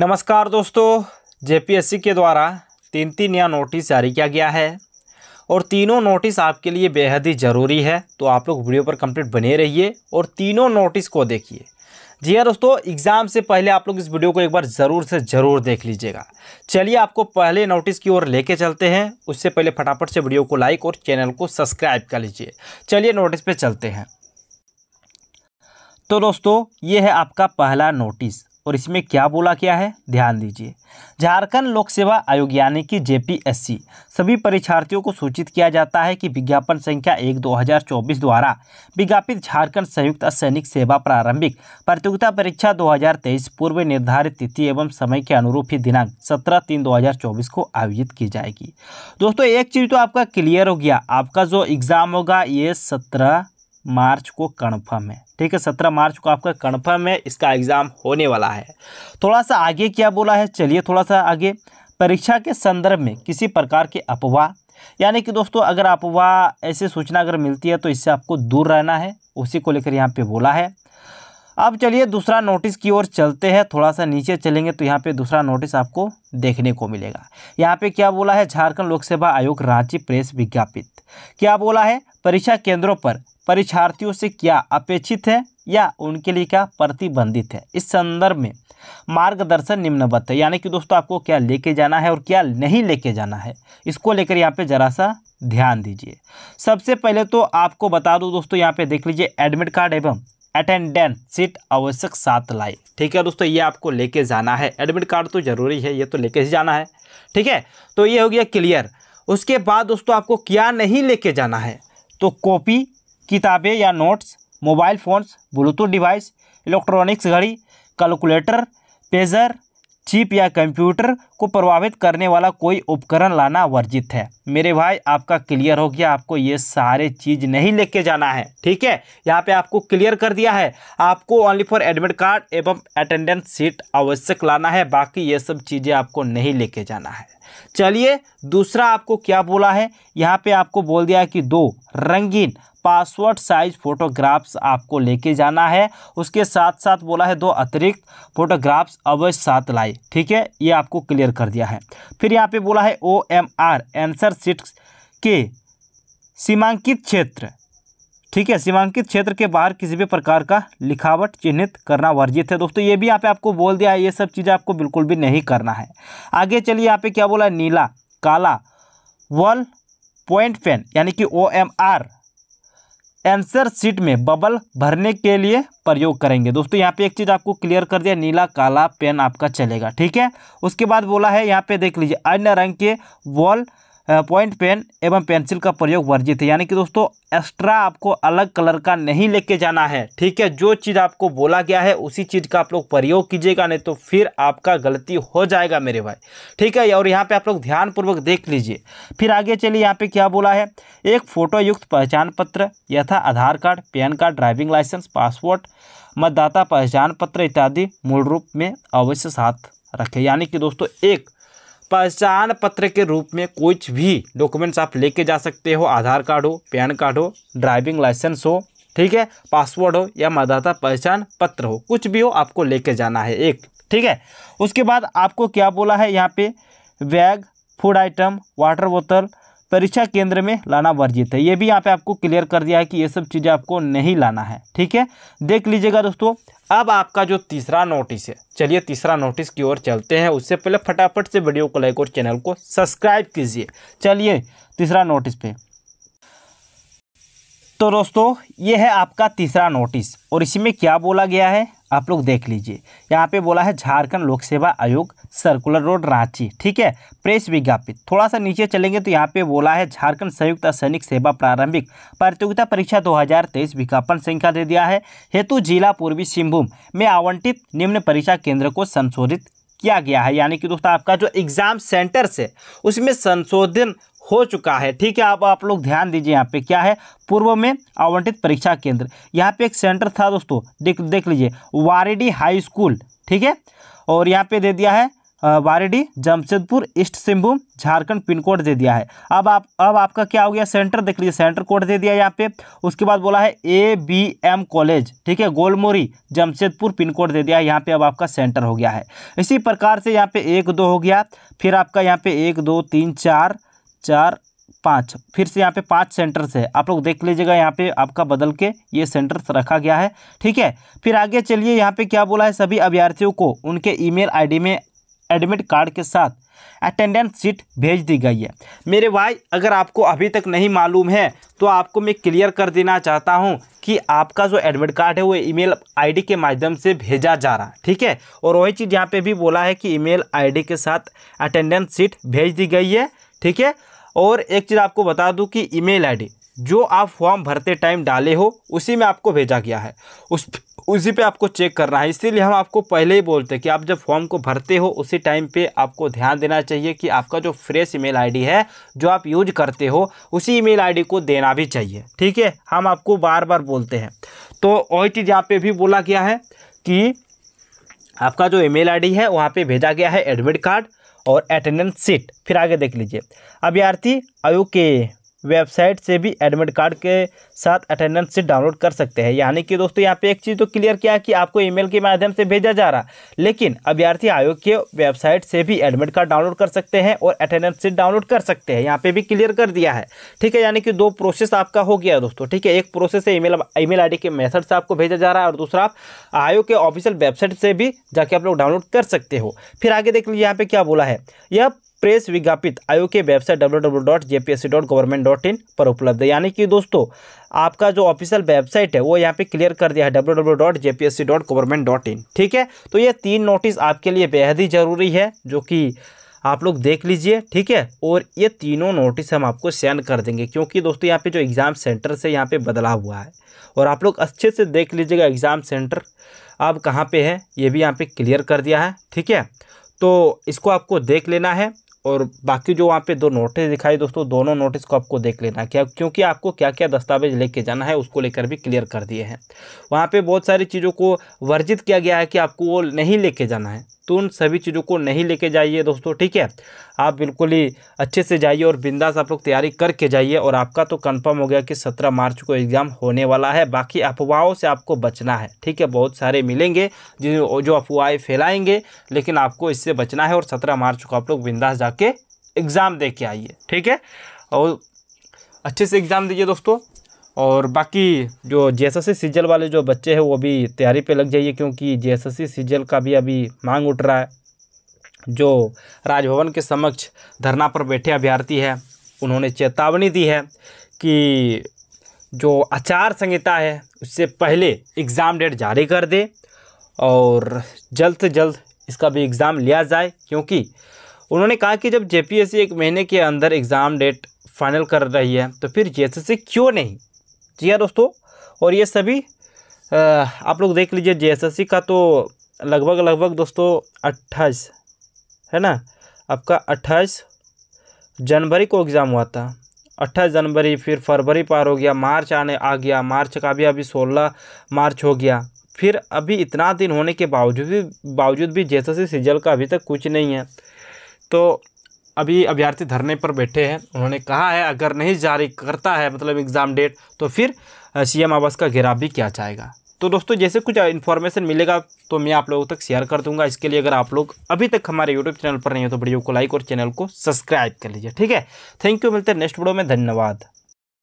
नमस्कार दोस्तों जेपीएससी के द्वारा तीन तीन नया नोटिस जारी किया गया है और तीनों नोटिस आपके लिए बेहद ही ज़रूरी है तो आप लोग वीडियो पर कंप्लीट बने रहिए और तीनों नोटिस को देखिए जी हाँ दोस्तों एग्ज़ाम से पहले आप लोग इस वीडियो को एक बार ज़रूर से ज़रूर देख लीजिएगा चलिए आपको पहले नोटिस की ओर लेके चलते हैं उससे पहले फटाफट से वीडियो को लाइक और चैनल को सब्सक्राइब कर लीजिए चलिए नोटिस पे चलते हैं तो दोस्तों ये है आपका पहला नोटिस और इसमें क्या बोला गया है ध्यान दीजिए झारखंड लोक सेवा आयोग यानी कि जेपीएससी सभी परीक्षार्थियों को सूचित किया जाता है कि विज्ञापन संख्या एक 2024 द्वारा विज्ञापित झारखंड संयुक्त सैनिक सेवा प्रारंभिक प्रतियोगिता परीक्षा 2023 पूर्व निर्धारित तिथि एवं समय के अनुरूप ही दिनांक सत्रह तीन 2024 को आयोजित की जाएगी दोस्तों एक चीज़ तो आपका क्लियर हो गया आपका जो एग्ज़ाम होगा ये सत्रह मार्च को कन्फर्म है ठीक है सत्रह मार्च को आपका कन्फर्म है इसका एग्ज़ाम होने वाला है थोड़ा सा आगे क्या बोला है चलिए थोड़ा सा आगे परीक्षा के संदर्भ में किसी प्रकार के अपवाह यानी कि दोस्तों अगर अपवाह ऐसे सूचना अगर मिलती है तो इससे आपको दूर रहना है उसी को लेकर यहाँ पे बोला है अब चलिए दूसरा नोटिस की ओर चलते हैं थोड़ा सा नीचे चलेंगे तो यहाँ पे दूसरा नोटिस आपको देखने को मिलेगा यहाँ पे क्या बोला है झारखंड लोक सेवा आयोग रांची प्रेस विज्ञापित क्या बोला है परीक्षा केंद्रों पर परीक्षार्थियों से क्या अपेक्षित है या उनके लिए क्या प्रतिबंधित है इस संदर्भ में मार्गदर्शन निम्नबद्ध है यानी कि दोस्तों आपको क्या लेके जाना है और क्या नहीं लेके जाना है इसको लेकर यहाँ पे ज़रा सा ध्यान दीजिए सबसे पहले तो आपको बता दूँ दोस्तों यहाँ पे देख लीजिए एडमिट कार्ड एवं अटेंडेंस सीट आवश्यक सात लाई ठीक है दोस्तों ये आपको लेके जाना है एडमिट कार्ड तो ज़रूरी है ये तो लेके ही जाना है ठीक है तो ये हो गया क्लियर उसके बाद दोस्तों आपको क्या नहीं लेके जाना है तो कॉपी किताबें या notes mobile phones Bluetooth device electronics घड़ी कैलकुलेटर पेजर चिप या कंप्यूटर को प्रभावित करने वाला कोई उपकरण लाना वर्जित है मेरे भाई आपका क्लियर हो गया आपको ये सारे चीज़ नहीं लेके जाना है ठीक है यहाँ पे आपको क्लियर कर दिया है आपको ओनली फॉर एडमिट कार्ड एवं अटेंडेंस सीट आवश्यक लाना है बाकी ये सब चीज़ें आपको नहीं लेके जाना है चलिए दूसरा आपको क्या बोला है यहाँ पे आपको बोल दिया कि दो रंगीन पासवर्ड साइज फोटोग्राफ्स आपको लेके जाना है उसके साथ साथ बोला है दो अतिरिक्त फोटोग्राफ्स अवश्य साथ लाए ठीक है ये आपको क्लियर कर दिया है फिर यहाँ पे बोला है O M R answer sheet के सीमांकित क्षेत्र ठीक है सीमांकित क्षेत्र के बाहर किसी भी प्रकार का लिखावट चिन्हित करना वर्जित है दोस्तों ये भी यहाँ पे आपको बोल दिया है ये सब चीज़ें आपको बिल्कुल भी नहीं करना है आगे चलिए यहाँ पे क्या बोला है नीला काला वॉल पॉइंट पेन यानी कि O M R answer sheet में बबल भरने के लिए प्रयोग करेंगे दोस्तों यहाँ पे एक चीज़ आपको क्लियर कर दिया नीला काला पेन आपका चलेगा ठीक है उसके बाद बोला है यहाँ पे देख लीजिए अन्य रंग के वॉल पॉइंट पेन एवं पेंसिल का प्रयोग वर्जित है यानी कि दोस्तों एक्स्ट्रा आपको अलग कलर का नहीं लेके जाना है ठीक है जो चीज़ आपको बोला गया है उसी चीज़ का आप लोग प्रयोग कीजिएगा नहीं तो फिर आपका गलती हो जाएगा मेरे भाई ठीक है और यहाँ पे आप लोग ध्यानपूर्वक देख लीजिए फिर आगे चलिए यहाँ पे क्या बोला है एक फ़ोटो युक्त पहचान पत्र यथा Aadhaar card PAN card driving licence passport मतदाता पहचान पत्र इत्यादि मूल रूप में अवश्य साथ रखें यानी कि दोस्तों एक पहचान पत्र के रूप में कुछ भी डॉक्यूमेंट्स आप लेके जा सकते हो आधार कार्ड हो पैन कार्ड हो ड्राइविंग लाइसेंस हो ठीक है पासवर्ड हो या मतदाता पहचान पत्र हो कुछ भी हो आपको लेके जाना है एक ठीक है उसके बाद आपको क्या बोला है यहाँ पे बैग फूड आइटम वाटर बोतल परीक्षा केंद्र में लाना वर्जित है ये भी यहाँ पे आपको क्लियर कर दिया है कि ये सब चीज़ें आपको नहीं लाना है ठीक है देख लीजिएगा दोस्तों अब आपका जो तीसरा नोटिस है चलिए तीसरा नोटिस की ओर चलते हैं उससे पहले फटाफट से वीडियो को लाइक और चैनल को सब्सक्राइब कीजिए चलिए तीसरा नोटिस पे तो दोस्तों ये है आपका तीसरा नोटिस और इसमें क्या बोला गया है आप लोग देख लीजिए यहाँ पे बोला है झारखंड लोक सेवा आयोग सर्कुलर रोड रांची ठीक है प्रेस विज्ञापित थोड़ा सा नीचे चलेंगे तो यहाँ पे बोला है झारखंड संयुक्त सैनिक सेवा प्रारंभिक प्रतियोगिता परीक्षा 2023 विज्ञापन संख्या दे दिया है हेतु जिला पूर्वी सिंहभूम में आवंटित निम्न परीक्षा केंद्र को संशोधित किया गया है यानी कि दोस्तों आपका जो एग्ज़ाम सेंटर है उसमें संशोधन हो चुका है ठीक है आप आप लोग ध्यान दीजिए यहाँ पे क्या है पूर्व में आवंटित परीक्षा केंद्र यहाँ पे एक सेंटर था दोस्तों देख देख लीजिए वारेडी हाई स्कूल ठीक है और यहाँ पे दे दिया है वारेडी Jamshedpur East Singhbhum Jharkhand pin code दे दिया है अब आप अब आपका क्या हो गया सेंटर देख लीजिए सेंटर कोड दे दिया यहाँ पे उसके बाद बोला है ए बी एम कॉलेज ठीक है गोलमोरी जमशेदपुर पिन कोड दे दिया है यहाँ पे अब आपका सेंटर हो गया है इसी प्रकार से यहाँ पे एक दो हो गया फिर आपका यहाँ पे एक दो तीन चार चार पाँच फिर से यहाँ पे पांच सेंटर्स है आप लोग देख लीजिएगा यहाँ पे आपका बदल के ये सेंटर्स रखा गया है ठीक है फिर आगे चलिए यहाँ पे क्या बोला है सभी अभ्यर्थियों को उनके ईमेल आईडी में एडमिट कार्ड के साथ अटेंडेंस सीट भेज दी गई है मेरे भाई अगर आपको अभी तक नहीं मालूम है तो आपको मैं क्लियर कर देना चाहता हूँ कि आपका जो एडमिट कार्ड है वो ईमेल आईडी के माध्यम से भेजा जा रहा है ठीक है और वही चीज़ यहाँ पे भी बोला है कि ईमेल आईडी के साथ अटेंडेंस सीट भेज दी गई है ठीक है और एक चीज़ आपको बता दूँ कि ईमेल आईडी जो आप फॉर्म भरते टाइम डाले हो उसी में आपको भेजा गया है उस उसी पे आपको चेक करना है इसीलिए हम आपको पहले ही बोलते हैं कि आप जब फॉर्म को भरते हो उसी टाइम पे आपको ध्यान देना चाहिए कि आपका जो फ्रेश ईमेल आईडी है जो आप यूज करते हो उसी ईमेल आईडी को देना भी चाहिए ठीक है हम आपको बार बार बोलते हैं तो वही चीज़ यहाँ पर भी बोला गया है कि आपका जो ई मेल है वहाँ पर भेजा गया है एडमिट कार्ड और अटेंडेंस सीट फिर आगे देख लीजिए अभ्यर्थी आयोग के वेबसाइट से भी एडमिट कार्ड के साथ अटेंडेंस से डाउनलोड कर सकते हैं यानी कि दोस्तों यहाँ पे एक चीज़ तो क्लियर किया कि आपको ईमेल के माध्यम से भेजा जा रहा लेकिन अभ्यर्थी आयोग के वेबसाइट से भी एडमिट कार्ड डाउनलोड कर सकते हैं और अटेंडेंस से डाउनलोड कर सकते हैं यहाँ पे भी क्लियर कर दिया है ठीक है यानी कि दो प्रोसेस आपका हो गया दोस्तों ठीक है एक प्रोसेस है ईमेल ईमेल आईडी के मैथड से आपको भेजा जा रहा है और दूसरा आप आयोग के ऑफिशियल वेबसाइट से भी जाके आप लोग डाउनलोड कर सकते हो फिर आगे देख लीजिए यहाँ पे क्या बोला है यह प्रेस विज्ञापित आयोग के वेबसाइट डब्ल्यू पर उपलब्ध है यानी कि दोस्तों आपका जो ऑफिशियल वेबसाइट है वो यहाँ पे क्लियर कर दिया है डब्ल्यू ठीक है तो ये तीन नोटिस आपके लिए बेहद ही ज़रूरी है जो कि आप लोग देख लीजिए ठीक है और ये तीनों नोटिस हम आपको सेंड कर देंगे क्योंकि दोस्तों यहाँ पे जो एग्ज़ाम सेंटर से यहाँ पे बदलाव हुआ है और आप लोग अच्छे से देख लीजिएगा एग्ज़ाम सेंटर अब कहाँ पे है ये भी यहाँ पे क्लियर कर दिया है ठीक है तो इसको आपको देख लेना है और बाकी जो वहाँ पे दो नोटिस दिखाई दोस्तों दोनों नोटिस को आपको देख लेना क्या क्योंकि आपको क्या क्या दस्तावेज लेके जाना है उसको लेकर भी क्लियर कर दिए हैं वहाँ पे बहुत सारी चीज़ों को वर्जित किया गया है कि आपको वो नहीं लेके जाना है तो उन सभी चीज़ों को नहीं लेके जाइए दोस्तों ठीक है आप बिल्कुल ही अच्छे से जाइए और बिंदास आप लोग तैयारी करके जाइए और आपका तो कंफर्म हो गया कि सत्रह मार्च को एग्ज़ाम होने वाला है बाकी अफवाहों से आपको बचना है ठीक है बहुत सारे मिलेंगे जो जो अफवाहें फैलाएंगे लेकिन आपको इससे बचना है और सत्रह मार्च को आप लोग बिंदास जाके एग्ज़ाम दे के आइए ठीक है और अच्छे से एग्ज़ाम दीजिए दोस्तों और बाकी जो जे एस सीजल वाले जो बच्चे हैं वो भी तैयारी पे लग जाइए क्योंकि जे एस सीजल का भी अभी मांग उठ रहा है जो राजभवन के समक्ष धरना पर बैठे अभ्यर्थी है उन्होंने चेतावनी दी है कि जो आचार संहिता है उससे पहले एग्ज़ाम डेट जारी कर दे और जल्द से जल्द इसका भी एग्ज़ाम लिया जाए क्योंकि उन्होंने कहा कि जब जेपीएससी एक महीने के अंदर एग्ज़ाम डेट फाइनल कर रही है तो फिर जे क्यों नहीं जी हाँ दोस्तों और ये सभी आप लोग देख लीजिए जेएसएससी का तो लगभग लगभग दोस्तों अट्ठाईस है ना आपका अट्ठाईस जनवरी को एग्ज़ाम हुआ था अट्ठाईस जनवरी फिर फरवरी पार हो गया मार्च आने आ गया मार्च का भी अभी सोलह मार्च हो गया फिर अभी इतना दिन होने के बावजूद भी बावजूद भी जैसे सी सीजल का अभी तक कुछ नहीं है तो अभी अभ्यर्थी धरने पर बैठे हैं उन्होंने कहा है अगर नहीं जारी करता है मतलब एग्ज़ाम डेट तो फिर सीएम आवास का घेराव भी किया जाएगा तो दोस्तों जैसे कुछ इन्फॉर्मेशन मिलेगा तो मैं आप लोगों तक शेयर कर दूंगा इसके लिए अगर आप लोग अभी तक हमारे यूट्यूब चैनल पर नहीं हो तो वीडियो को लाइक और चैनल को सब्सक्राइब कर लीजिए ठीक है थैंक यू मिलते हैं नेक्स्ट वीडियो में धन्यवाद